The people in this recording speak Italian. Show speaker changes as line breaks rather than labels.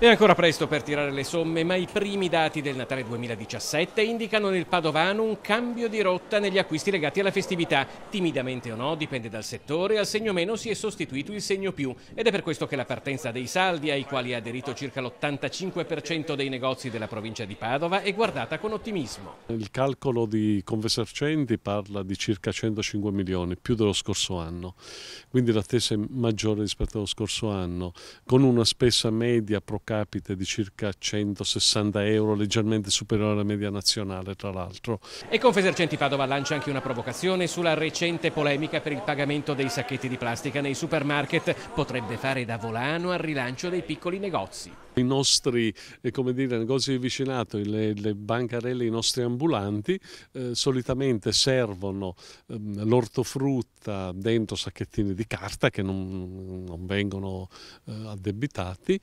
È ancora presto per tirare le somme, ma i primi dati del Natale 2017 indicano nel Padovano un cambio di rotta negli acquisti legati alla festività. Timidamente o no, dipende dal settore, al segno meno si è sostituito il segno più ed è per questo che la partenza dei saldi, ai quali ha aderito circa l'85% dei negozi della provincia di Padova, è guardata con ottimismo.
Il calcolo di Convesercenti parla di circa 105 milioni, più dello scorso anno, quindi l'attesa è maggiore rispetto allo scorso anno, con una spesa media pro capite di circa 160 euro, leggermente superiore alla media nazionale tra l'altro.
E Confesercenti Padova lancia anche una provocazione sulla recente polemica per il pagamento dei sacchetti di plastica nei supermarket. Potrebbe fare da volano al rilancio dei piccoli negozi.
I nostri eh, dire, negozi di vicinato, le, le, bancarelle, i nostri ambulanti eh, solitamente servono eh, l'ortofrutta dentro sacchettini di carta che non, non vengono eh, addebitati